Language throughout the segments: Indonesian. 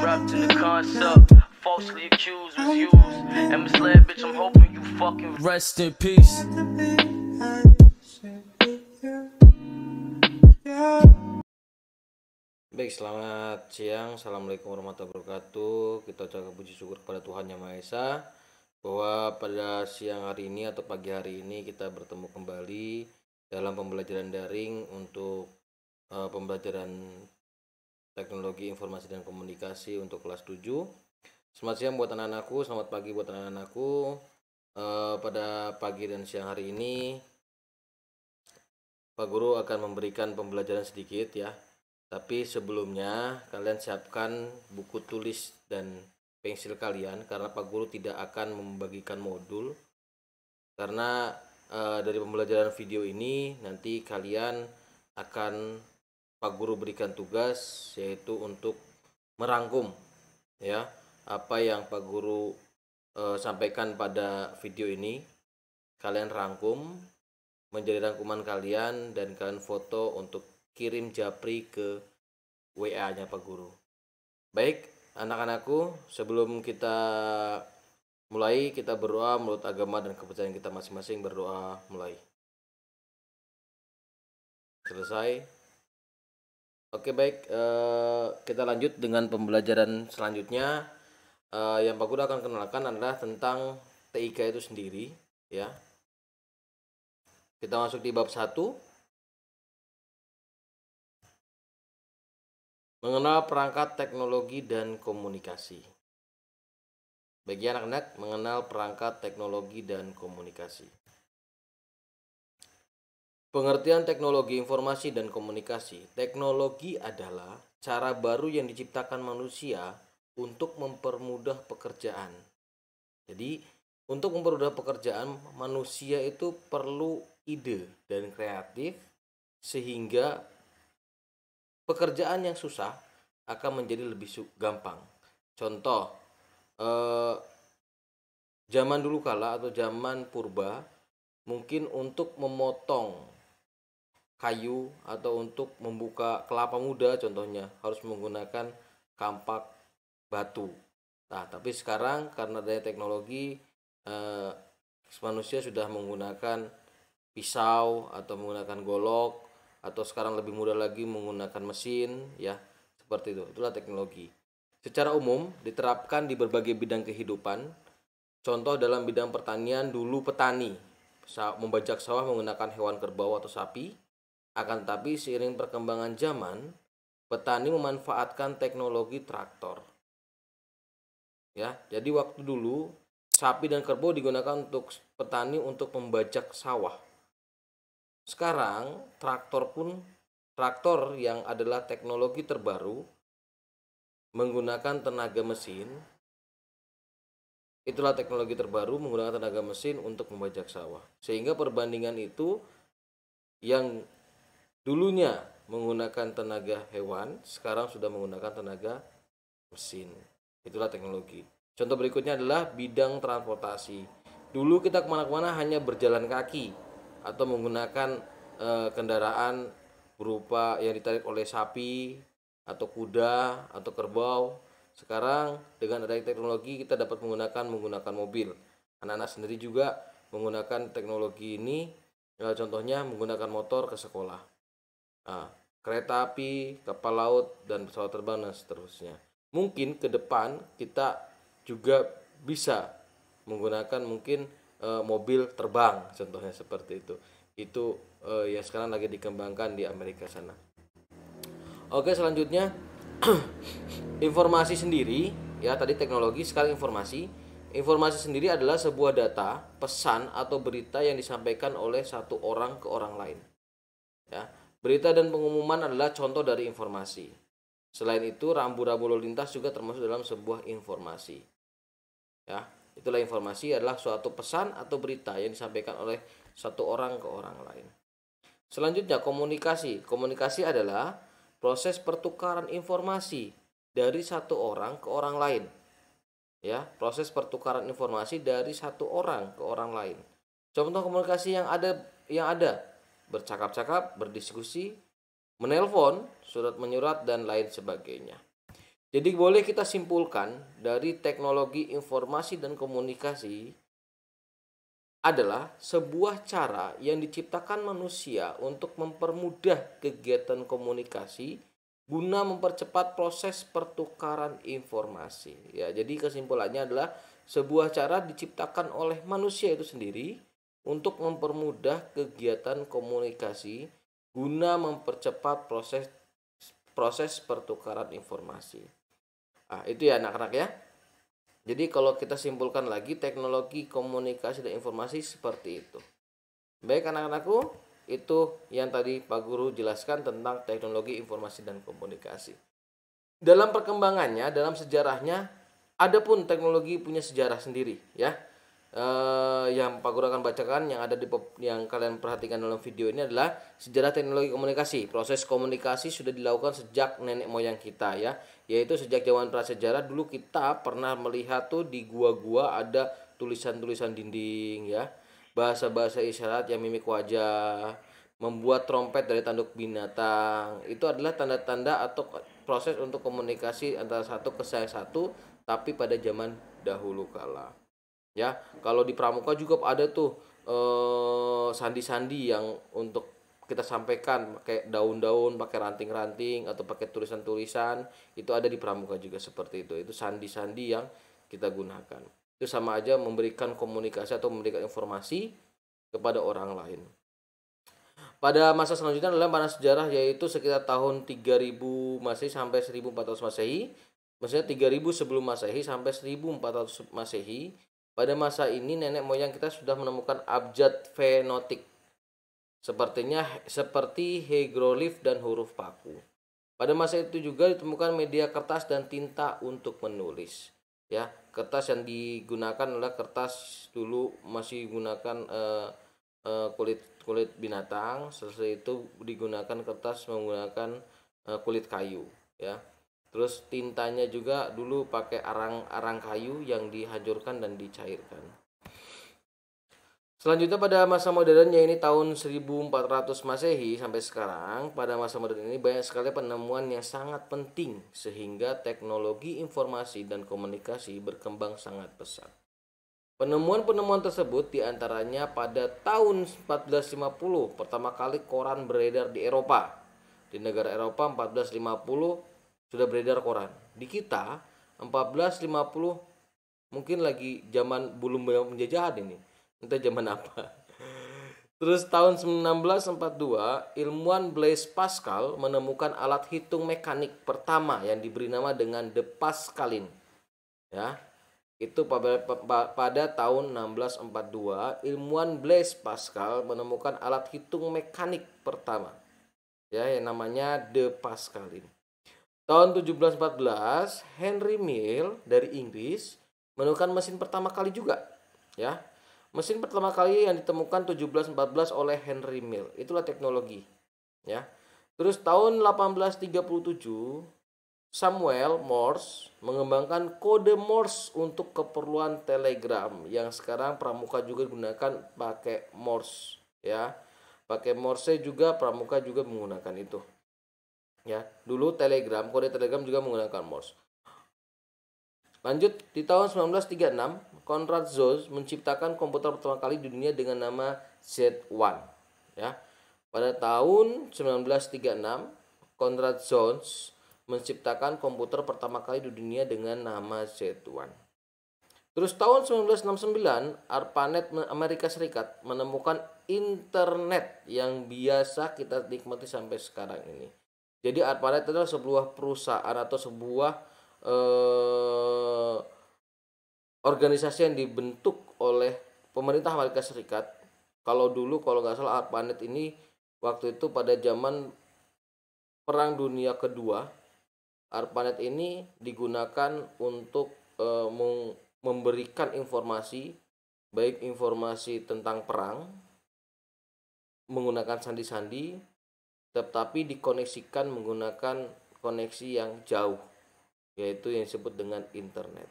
Trapped in the concept, falsely accused was used and misled, bitch. I'm hoping you fucking rest in peace. Baik, selamat siang. Assalamualaikum warahmatullahi wabarakatuh. Kita ucapkan puji syukur kepada Tuhan Yang Maha Esa bahwa pada siang hari ini atau pagi hari ini kita bertemu kembali dalam pembelajaran daring untuk uh, pembelajaran Teknologi Informasi dan Komunikasi untuk kelas 7. Selamat siang buat anak-anakku, selamat pagi buat anak-anakku. E, pada pagi dan siang hari ini Pak Guru akan memberikan pembelajaran sedikit ya. Tapi sebelumnya kalian siapkan buku tulis dan pensil kalian karena Pak Guru tidak akan membagikan modul. Karena e, dari pembelajaran video ini nanti kalian akan Pak Guru berikan tugas yaitu untuk merangkum ya apa yang Pak Guru e, sampaikan pada video ini. Kalian rangkum menjadi rangkuman kalian dan kalian foto untuk kirim japri ke WA-nya Pak Guru. Baik, anak-anakku, sebelum kita mulai kita berdoa menurut agama dan kepercayaan kita masing-masing berdoa mulai. Selesai. Oke baik, uh, kita lanjut dengan pembelajaran selanjutnya. Uh, yang Pak Guru akan kenalkan adalah tentang TIK itu sendiri, ya. Kita masuk di bab 1. Mengenal perangkat teknologi dan komunikasi. Bagi anak-anak, mengenal perangkat teknologi dan komunikasi. Pengertian teknologi informasi dan komunikasi. Teknologi adalah cara baru yang diciptakan manusia untuk mempermudah pekerjaan. Jadi, untuk mempermudah pekerjaan, manusia itu perlu ide dan kreatif sehingga pekerjaan yang susah akan menjadi lebih gampang. Contoh, eh, zaman dulu kala atau zaman purba mungkin untuk memotong kayu atau untuk membuka kelapa muda contohnya harus menggunakan kampak batu. Nah, tapi sekarang karena daya teknologi eh, manusia sudah menggunakan pisau atau menggunakan golok atau sekarang lebih mudah lagi menggunakan mesin ya seperti itu. Itulah teknologi. Secara umum diterapkan di berbagai bidang kehidupan. Contoh dalam bidang pertanian dulu petani membajak sawah menggunakan hewan kerbau atau sapi akan tapi seiring perkembangan zaman, petani memanfaatkan teknologi traktor. Ya, jadi waktu dulu sapi dan kerbau digunakan untuk petani untuk membajak sawah. Sekarang traktor pun traktor yang adalah teknologi terbaru menggunakan tenaga mesin. Itulah teknologi terbaru menggunakan tenaga mesin untuk membajak sawah. Sehingga perbandingan itu yang dulunya menggunakan tenaga hewan, sekarang sudah menggunakan tenaga mesin. Itulah teknologi. Contoh berikutnya adalah bidang transportasi. Dulu kita kemana-mana hanya berjalan kaki atau menggunakan e, kendaraan berupa yang ditarik oleh sapi atau kuda atau kerbau. Sekarang dengan adanya teknologi kita dapat menggunakan menggunakan mobil. Anak-anak sendiri juga menggunakan teknologi ini. Eh, contohnya menggunakan motor ke sekolah. A. Ah, kereta api, kapal laut, dan pesawat terbang, dan seterusnya. Mungkin ke depan kita juga bisa menggunakan mungkin e, mobil terbang, contohnya seperti itu. Itu e, ya sekarang lagi dikembangkan di Amerika sana. Oke, selanjutnya informasi sendiri ya tadi teknologi sekarang informasi Informasi sendiri adalah sebuah data, pesan atau berita yang disampaikan oleh satu orang ke orang lain. Ya, Berita dan pengumuman adalah contoh dari informasi. Selain itu, rambu-rambu lalu lintas juga termasuk dalam sebuah informasi. Ya, itulah informasi adalah suatu pesan atau berita yang disampaikan oleh satu orang ke orang lain. Selanjutnya, komunikasi. Komunikasi adalah proses pertukaran informasi dari satu orang ke orang lain. Ya, proses pertukaran informasi dari satu orang ke orang lain. Contoh komunikasi yang ada yang ada bercakap-cakap, berdiskusi, menelpon, surat menyurat dan lain sebagainya. Jadi boleh kita simpulkan dari teknologi informasi dan komunikasi adalah sebuah cara yang diciptakan manusia untuk mempermudah kegiatan komunikasi guna mempercepat proses pertukaran informasi. Ya, jadi kesimpulannya adalah sebuah cara diciptakan oleh manusia itu sendiri untuk mempermudah kegiatan komunikasi guna mempercepat proses proses pertukaran informasi. Ah, itu ya anak-anak ya. Jadi kalau kita simpulkan lagi teknologi komunikasi dan informasi seperti itu. Baik anak-anakku, itu yang tadi Pak Guru jelaskan tentang teknologi informasi dan komunikasi. Dalam perkembangannya, dalam sejarahnya, adapun teknologi punya sejarah sendiri ya. Uh, yang Pak Guru akan bacakan yang ada di yang kalian perhatikan dalam video ini adalah sejarah teknologi komunikasi. Proses komunikasi sudah dilakukan sejak nenek moyang kita ya, yaitu sejak zaman prasejarah dulu kita pernah melihat tuh di gua-gua ada tulisan-tulisan dinding ya. Bahasa-bahasa isyarat yang mimik wajah, membuat trompet dari tanduk binatang. Itu adalah tanda-tanda atau proses untuk komunikasi antara satu ke saya satu tapi pada zaman dahulu kala ya kalau di pramuka juga ada tuh eh, sandi-sandi uh, yang untuk kita sampaikan pakai daun-daun, pakai ranting-ranting atau pakai tulisan-tulisan itu ada di pramuka juga seperti itu. Itu sandi-sandi yang kita gunakan. Itu sama aja memberikan komunikasi atau memberikan informasi kepada orang lain. Pada masa selanjutnya dalam panas sejarah yaitu sekitar tahun 3000 masih sampai 1400 Masehi. Maksudnya 3000 sebelum Masehi sampai 1400 Masehi pada masa ini nenek moyang kita sudah menemukan abjad fenotik. Sepertinya seperti hieroglif dan huruf paku. Pada masa itu juga ditemukan media kertas dan tinta untuk menulis. Ya, kertas yang digunakan adalah kertas dulu masih menggunakan uh, eh, uh, eh, kulit kulit binatang, setelah itu digunakan kertas menggunakan uh, kulit kayu, ya. Terus tintanya juga dulu pakai arang-arang kayu yang dihancurkan dan dicairkan. Selanjutnya pada masa modern ini tahun 1400 Masehi sampai sekarang, pada masa modern ini banyak sekali penemuan yang sangat penting sehingga teknologi informasi dan komunikasi berkembang sangat pesat. Penemuan-penemuan tersebut diantaranya pada tahun 1450 pertama kali koran beredar di Eropa. Di negara Eropa 1450 sudah beredar koran. Di kita 1450 mungkin lagi zaman belum penjajahan ini. Entah zaman apa. Terus tahun 1642, ilmuwan Blaise Pascal menemukan alat hitung mekanik pertama yang diberi nama dengan the Pascalin. Ya. Itu pada, pada tahun 1642, ilmuwan Blaise Pascal menemukan alat hitung mekanik pertama. Ya, yang namanya the Pascalin. Tahun 1714, Henry Mill dari Inggris menemukan mesin pertama kali juga, ya. Mesin pertama kali yang ditemukan 1714 oleh Henry Mill, itulah teknologi, ya. Terus tahun 1837, Samuel Morse mengembangkan kode Morse untuk keperluan telegram yang sekarang pramuka juga digunakan pakai Morse, ya. Pakai Morse juga pramuka juga menggunakan itu. Ya, dulu Telegram, kode Telegram juga menggunakan Morse. Lanjut, di tahun 1936, Konrad Zos menciptakan komputer pertama kali di dunia dengan nama Z1. Ya. Pada tahun 1936, Konrad Zos menciptakan komputer pertama kali di dunia dengan nama Z1. Terus tahun 1969, ARPANET Amerika Serikat menemukan internet yang biasa kita nikmati sampai sekarang ini. Jadi Arpanet itu adalah sebuah perusahaan atau sebuah eh, organisasi yang dibentuk oleh pemerintah Amerika Serikat. Kalau dulu kalau nggak salah ARPANET ini waktu itu pada zaman Perang Dunia Kedua, ARPANET ini digunakan untuk eh, memberikan informasi baik informasi tentang perang menggunakan sandi-sandi tetapi dikoneksikan menggunakan koneksi yang jauh, yaitu yang disebut dengan internet.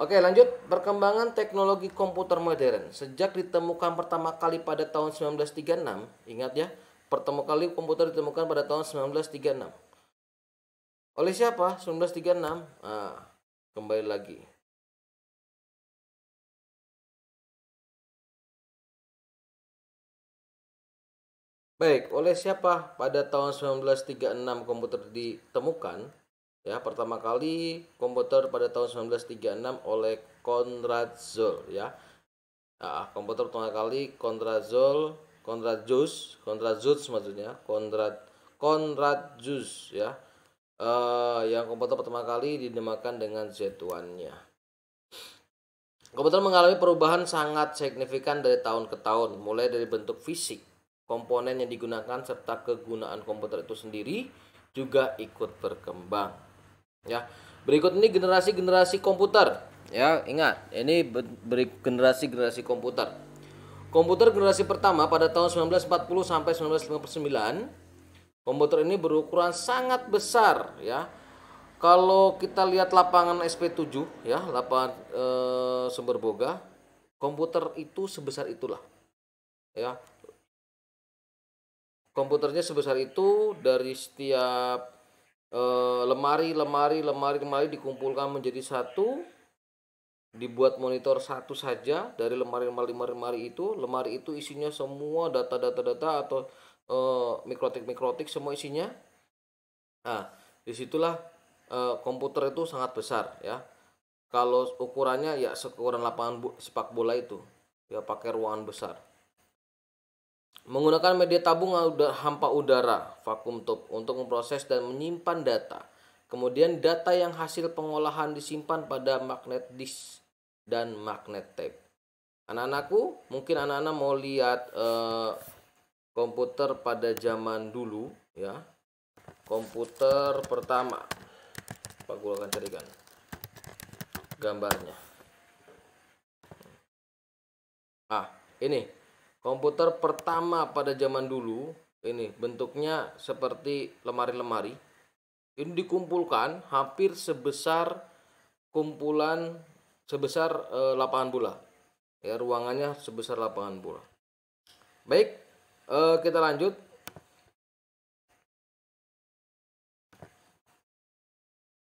Oke, lanjut perkembangan teknologi komputer modern. Sejak ditemukan pertama kali pada tahun 1936, ingat ya, pertama kali komputer ditemukan pada tahun 1936. Oleh siapa? 1936. Nah, kembali lagi. Baik, oleh siapa pada tahun 1936 komputer ditemukan? Ya, pertama kali komputer pada tahun 1936 oleh Konrad Zoll ya. Nah, komputer pertama kali Konrad Zoll, Konrad Jus, Konrad Zutz maksudnya, Konrad Konrad Jus ya. Uh, yang komputer pertama kali dinamakan dengan Z1-nya. Komputer mengalami perubahan sangat signifikan dari tahun ke tahun, mulai dari bentuk fisik komponen yang digunakan serta kegunaan komputer itu sendiri juga ikut berkembang. Ya. Berikut ini generasi-generasi komputer. Ya, ingat, ini beri generasi-generasi komputer. Komputer generasi pertama pada tahun 1940 sampai 1959. Komputer ini berukuran sangat besar, ya. Kalau kita lihat lapangan SP7 ya, lapangan e, Sumber Boga, komputer itu sebesar itulah. Ya, komputernya sebesar itu dari setiap eh, lemari lemari lemari lemari dikumpulkan menjadi satu dibuat monitor satu saja dari lemari lemari lemari, lemari itu lemari itu isinya semua data-data data atau eh, mikrotik mikrotik semua isinya nah disitulah eh, komputer itu sangat besar ya kalau ukurannya ya seukuran lapangan sepak bola itu ya pakai ruangan besar Menggunakan media tabung hampa udara, vakum top, untuk memproses dan menyimpan data. Kemudian data yang hasil pengolahan disimpan pada magnet disk dan magnet tape. Anak-anakku, mungkin anak-anak mau lihat uh, komputer pada zaman dulu ya. Komputer pertama. Pak Gua akan carikan gambarnya. Ah, ini komputer pertama pada zaman dulu ini bentuknya seperti lemari-lemari ini dikumpulkan hampir sebesar kumpulan sebesar e, lapangan bola ya ruangannya sebesar lapangan bola baik e, kita lanjut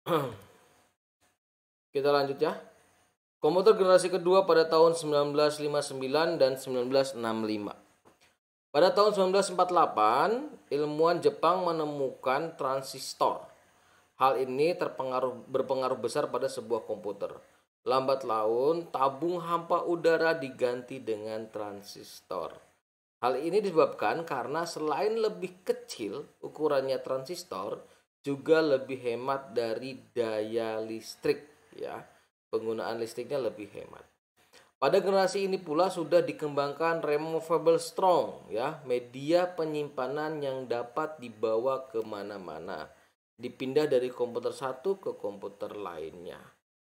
kita lanjut ya komputer generasi kedua pada tahun 1959 dan 1965. Pada tahun 1948, ilmuwan Jepang menemukan transistor. Hal ini terpengaruh berpengaruh besar pada sebuah komputer. Lambat laun, tabung hampa udara diganti dengan transistor. Hal ini disebabkan karena selain lebih kecil ukurannya transistor, juga lebih hemat dari daya listrik, ya penggunaan listriknya lebih hemat. Pada generasi ini pula sudah dikembangkan removable strong ya, media penyimpanan yang dapat dibawa kemana-mana, dipindah dari komputer satu ke komputer lainnya.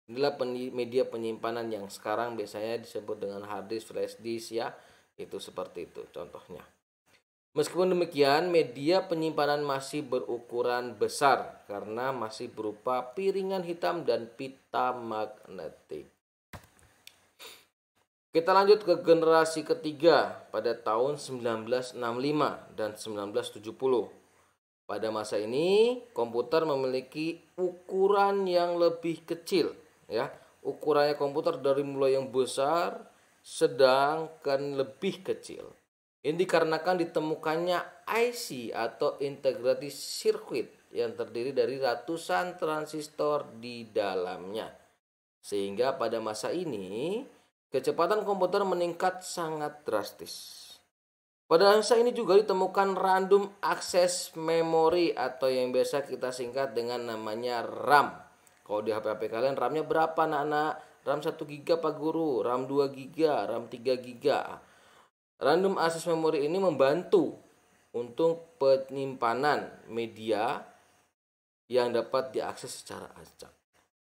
Inilah media penyimpanan yang sekarang biasanya disebut dengan hard disk, flash disk ya, itu seperti itu contohnya. Meskipun demikian, media penyimpanan masih berukuran besar karena masih berupa piringan hitam dan pita magnetik. Kita lanjut ke generasi ketiga pada tahun 1965 dan 1970. Pada masa ini, komputer memiliki ukuran yang lebih kecil, ya. Ukurannya komputer dari mulai yang besar, sedang, dan lebih kecil. Ini dikarenakan ditemukannya IC atau integrated circuit yang terdiri dari ratusan transistor di dalamnya. Sehingga pada masa ini kecepatan komputer meningkat sangat drastis. Pada masa ini juga ditemukan random access memory atau yang biasa kita singkat dengan namanya RAM. Kalau di HP-HP kalian RAM-nya berapa anak-anak? RAM 1 GB Pak Guru, RAM 2 GB, RAM 3 GB. Random access memory ini membantu untuk penyimpanan media yang dapat diakses secara acak.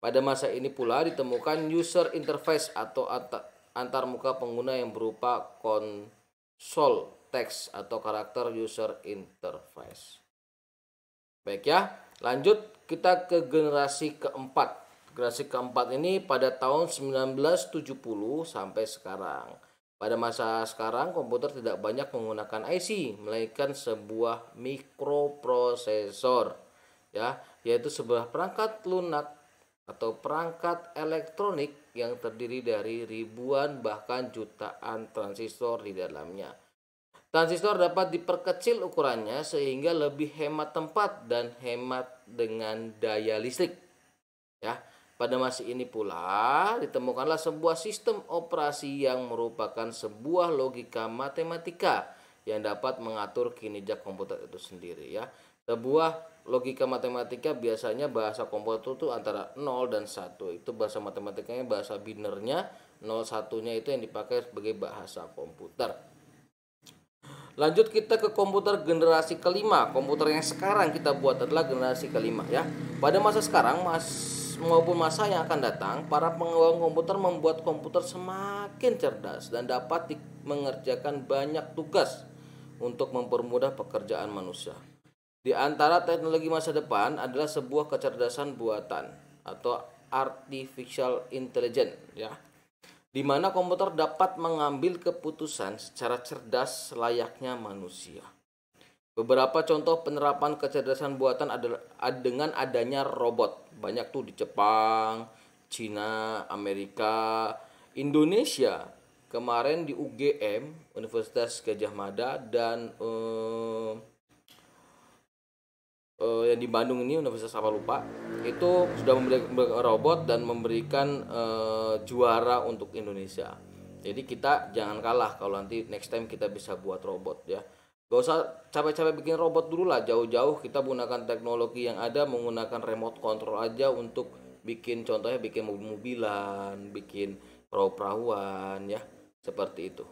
Pada masa ini pula ditemukan user interface atau antarmuka pengguna yang berupa konsol teks atau karakter user interface. Baik ya, lanjut kita ke generasi keempat. Generasi keempat ini pada tahun 1970 sampai sekarang. Pada masa sekarang, komputer tidak banyak menggunakan IC, melainkan sebuah mikroprosesor, ya, yaitu sebuah perangkat lunak atau perangkat elektronik yang terdiri dari ribuan bahkan jutaan transistor di dalamnya. Transistor dapat diperkecil ukurannya sehingga lebih hemat tempat dan hemat dengan daya listrik. Ya, pada masa ini pula ditemukanlah sebuah sistem operasi yang merupakan sebuah logika matematika yang dapat mengatur kinerja komputer itu sendiri ya. Sebuah logika matematika biasanya bahasa komputer itu antara 0 dan 1. Itu bahasa matematikanya bahasa binernya, 0 nya itu yang dipakai sebagai bahasa komputer. Lanjut kita ke komputer generasi kelima. Komputer yang sekarang kita buat adalah generasi kelima ya. Pada masa sekarang mas maupun masa yang akan datang, para pengembang komputer membuat komputer semakin cerdas dan dapat mengerjakan banyak tugas untuk mempermudah pekerjaan manusia. Di antara teknologi masa depan adalah sebuah kecerdasan buatan atau artificial intelligence ya. Di mana komputer dapat mengambil keputusan secara cerdas layaknya manusia. Beberapa contoh penerapan kecerdasan buatan adalah dengan adanya robot. Banyak tuh di Jepang, Cina, Amerika, Indonesia. Kemarin di UGM, Universitas Gajah Mada dan eh, eh, yang di Bandung ini Universitas apa lupa, itu sudah memberikan robot dan memberikan eh, juara untuk Indonesia. Jadi kita jangan kalah kalau nanti next time kita bisa buat robot ya. Gak usah capek-capek bikin robot dulu lah jauh-jauh kita gunakan teknologi yang ada menggunakan remote control aja untuk bikin contohnya bikin mobil-mobilan, bikin perahu-perahuan ya, seperti itu.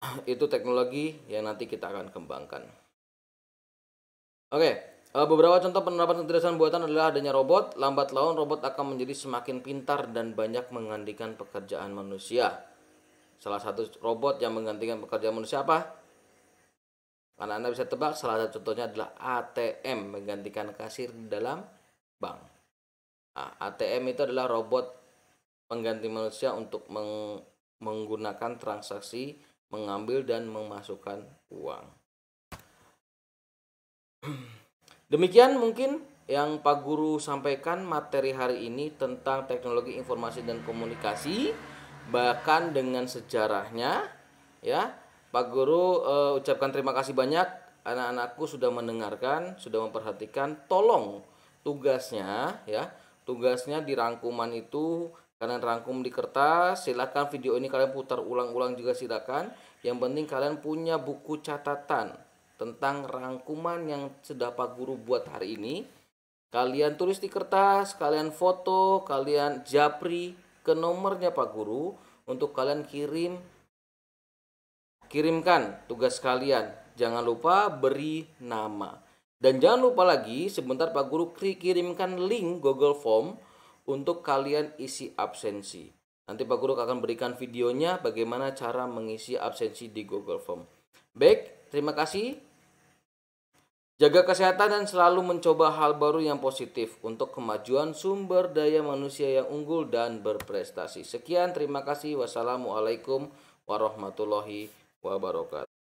itu teknologi yang nanti kita akan kembangkan. Oke, eh, beberapa contoh penerapan kecerdasan buatan adalah adanya robot, lambat laun robot akan menjadi semakin pintar dan banyak menggantikan pekerjaan manusia. Salah satu robot yang menggantikan pekerjaan manusia apa? Karena Anda bisa tebak, salah satu contohnya adalah ATM menggantikan kasir dalam bank. Nah, ATM itu adalah robot pengganti manusia untuk meng menggunakan transaksi mengambil dan memasukkan uang. Demikian mungkin yang Pak Guru sampaikan materi hari ini tentang teknologi informasi dan komunikasi bahkan dengan sejarahnya ya Pak Guru uh, ucapkan terima kasih banyak anak-anakku sudah mendengarkan sudah memperhatikan tolong tugasnya ya tugasnya di rangkuman itu kalian rangkum di kertas silakan video ini kalian putar ulang-ulang juga silakan yang penting kalian punya buku catatan tentang rangkuman yang sudah Pak Guru buat hari ini kalian tulis di kertas kalian foto kalian japri ke nomornya Pak Guru untuk kalian kirim kirimkan tugas kalian. Jangan lupa beri nama. Dan jangan lupa lagi sebentar Pak Guru kirimkan link Google Form untuk kalian isi absensi. Nanti Pak Guru akan berikan videonya bagaimana cara mengisi absensi di Google Form. Baik, terima kasih. Jaga kesehatan dan selalu mencoba hal baru yang positif untuk kemajuan sumber daya manusia yang unggul dan berprestasi. Sekian, terima kasih. Wassalamualaikum warahmatullahi wabarakatuh.